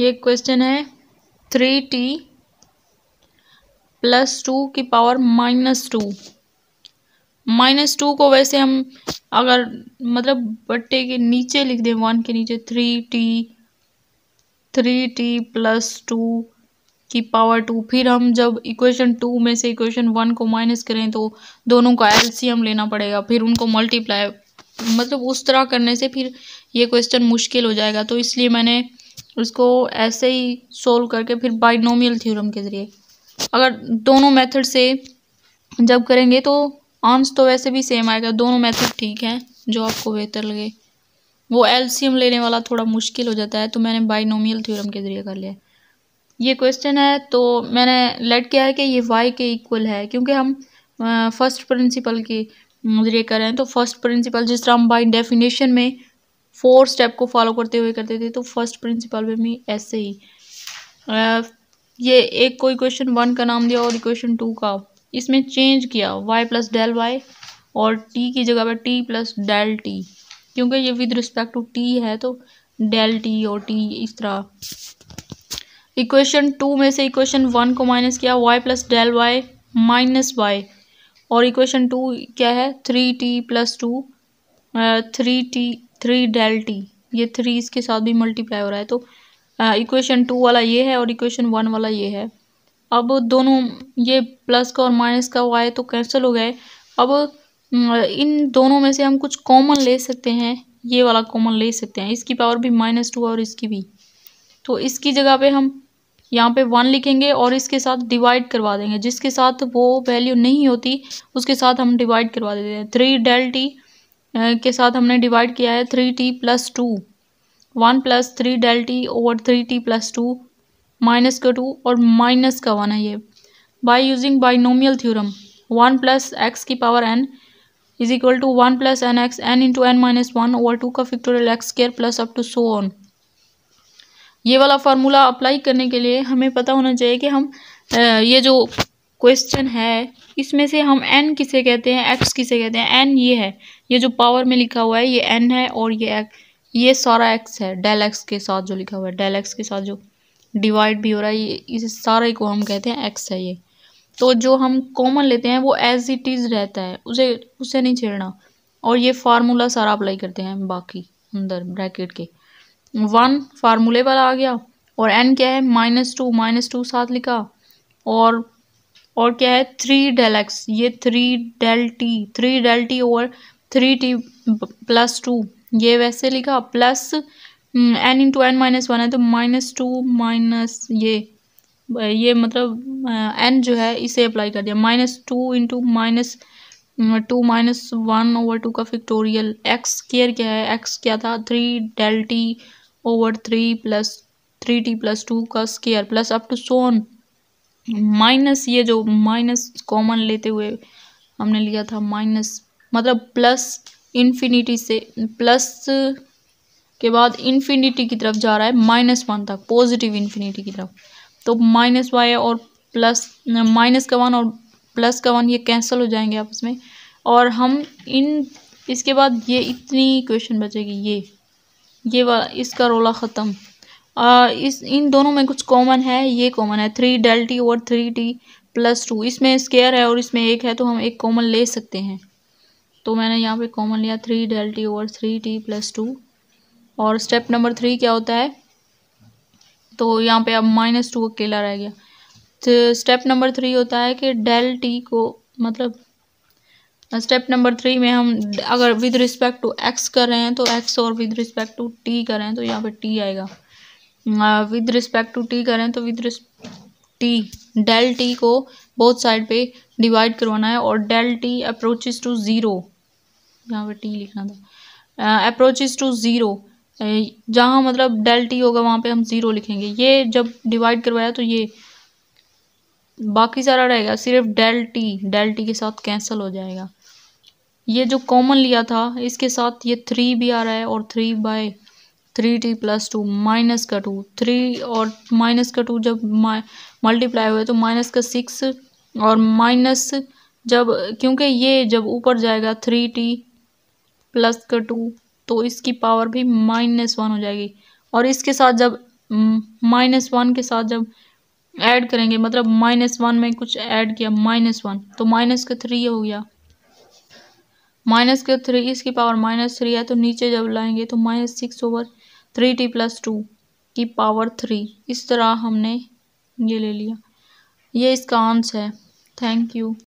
ये क्वेश्चन है three T plus two की power minus two minus two को वैसे हम अगर मतलब बट्टे के नीचे लिख दें वन के नीचे three T three T plus two की पावर टू फिर हम जब इक्वेशन टू में से इक्वेशन वन को माइनस करें तो दोनों का एलसीएम लेना पड़ेगा फिर उनको मल्टीप्लाई मतलब उस तरह करने से फिर ये क्वेश्चन मुश्किल हो जाएगा तो इसलिए मैंने उसको ऐसे ही सोल्व करके फिर बाइनोमियल थ्योरम के ज़रिए अगर दोनों मेथड से जब करेंगे तो आंस तो वैसे भी सेम आएगा दोनों मेथड ठीक हैं जो आपको बेहतर लगे वो एलसीएम लेने वाला थोड़ा मुश्किल हो जाता है तो मैंने बाइनोमियल थ्योरम के ज़रिए कर लिया ये क्वेश्चन है तो मैंने लेट किया है कि ये वाई के इक्वल है क्योंकि हम फर्स्ट प्रिंसिपल के ज़रिए करें तो फर्स्ट प्रिंसिपल जिस तरह हम बाई डेफिनेशन में फोर स्टेप को फॉलो करते हुए करते थे तो फर्स्ट प्रिंसिपल में भी ऐसे ही ये एक को इक्वेशन वन का नाम दिया और इक्वेशन टू का इसमें चेंज किया वाई प्लस डेल वाई और टी की जगह पर टी प्लस डेल टी क्योंकि ये विद रिस्पेक्ट टू टी है तो डेल टी और टी इस तरह इक्वेशन टू में से इक्वेशन वन को माइनस किया Y plus del Y minus Y और इक्वेशन टू क्या है three T plus two three T three del T ये थ्री इसके साथ भी मल्टीप्लाई हो रहा है तो इक्वेशन टू वाला ये है और इक्वेशन वन वाला ये है अब दोनों ये प्लस का और माइनस का हुआ है तो कैंसिल हो गए अब इन दोनों में से हम कुछ कॉमन ले सकते हैं ये वाला कॉमन ले सकते हैं इसकी पावर भी माइनस टू और इसकी भी तो इसकी जगह पे हम यहाँ पे वन लिखेंगे और इसके साथ डिवाइड करवा देंगे जिसके साथ वो वैल्यू नहीं होती उसके साथ हम डिवाइड करवा देते हैं थ्री डेल टी के साथ हमने डिवाइड किया है three T plus two one plus three del T over three T plus two minus का टू और माइनस का वन है ये by using binomial theorem one plus X की power N is equal to one plus N X N into N minus one over two का factorial X square plus up to so on ये वाला formula apply करने के लिए हमें पता होना चाहिए कि हम ये जो क्वेश्चन है इसमें से हम एन किसे कहते हैं एक्स किसे कहते हैं एन ये है ये जो पावर में लिखा हुआ है ये एन है और ये ये सारा एक्स है डेल एक्स के साथ जो लिखा हुआ है डेल एक्स के साथ जो डिवाइड भी हो रहा है ये इस सारे को हम कहते हैं एक्स है ये तो जो हम कॉमन लेते हैं वो एज इट इज़ रहता है उसे उसे नहीं छेड़ना और ये फार्मूला सारा अप्लाई करते हैं बाकी अंदर ब्रैकेट के वन फार्मूले वाला आ गया और एन क्या है माइनस टू माइनस टू साथ लिखा और और क्या है थ्री डेल एक्स ये three del T three del T और थ्री टी प्लस टू ये वैसे लिखा plus N into N minus one है तो माइनस टू माइनस ये ये मतलब एन uh, जो है इसे अप्लाई कर दिया minus two into minus two minus one over two का फिक्टोरियल एक्स केयर क्या है एक्स क्या था three del T over three plus three T plus two का square plus up to so on minus ये जो माइनस कॉमन लेते हुए हमने लिया था माइनस मतलब प्लस इन्फिनिटी से प्लस के बाद इन्फिनिटी की तरफ जा रहा है माइनस वन तक पॉजिटिव इन्फिनिटी की तरफ तो माइनस वाई और प्लस माइनस का वन और प्लस का वन ये कैंसिल हो जाएंगे आपस में और हम इन इसके बाद ये इतनी क्वेश्चन बचेगी ये ये वाला इसका रोला ख़त्म आ, इस इन दोनों में कुछ कॉमन है ये कॉमन है थ्री डेल टी और थ्री टी प्लस टू इसमें स्केयर है और इसमें एक है तो हम एक कॉमन ले सकते हैं तो मैंने यहाँ पे कॉमन लिया थ्री डेल टी और थ्री टी प्लस टू और स्टेप नंबर थ्री क्या होता है तो यहाँ पे अब माइनस टू अकेला रह गया तो स्टेप नंबर थ्री होता है कि डेल टी को मतलब स्टेप नंबर थ्री में हम अगर विद रिस्पेक्ट टू एक्स कर रहे हैं तो एक्स और विद रिस्पेक्ट टू टी कर रहे हैं तो यहाँ पे टी आएगा विद रिस्पेक्ट टू टी करें तो विद टी डेल टी को बोथ साइड पे डिवाइड करवाना है और del T approaches to zero यहाँ पे टी लिखना था अप्रोचेस टू ज़ीरो जहाँ मतलब डेल टी होगा वहाँ पे हम ज़ीरो लिखेंगे ये जब डिवाइड करवाया तो ये बाकी सारा रहेगा सिर्फ डेल टी डेल टी के साथ कैंसिल हो जाएगा ये जो कॉमन लिया था इसके साथ ये थ्री भी आ रहा है और three by three T plus two minus का टू थ्री और माइनस का टू जब मल्टीप्लाई हुए तो माइनस का सिक्स और माइनस जब क्योंकि ये जब ऊपर जाएगा थ्री टी प्लस का टू तो इसकी पावर भी माइनस वन हो जाएगी और इसके साथ जब माइनस वन के साथ जब ऐड करेंगे मतलब माइनस वन में कुछ ऐड किया माइनस वन तो माइनस का थ्री हो गया माइनस के थ्री इसकी पावर माइनस थ्री है तो नीचे जब लाएंगे तो minus six over three T plus two की पावर थ्री इस तरह हमने ये ले लिया ये इसका आंसर है थैंक यू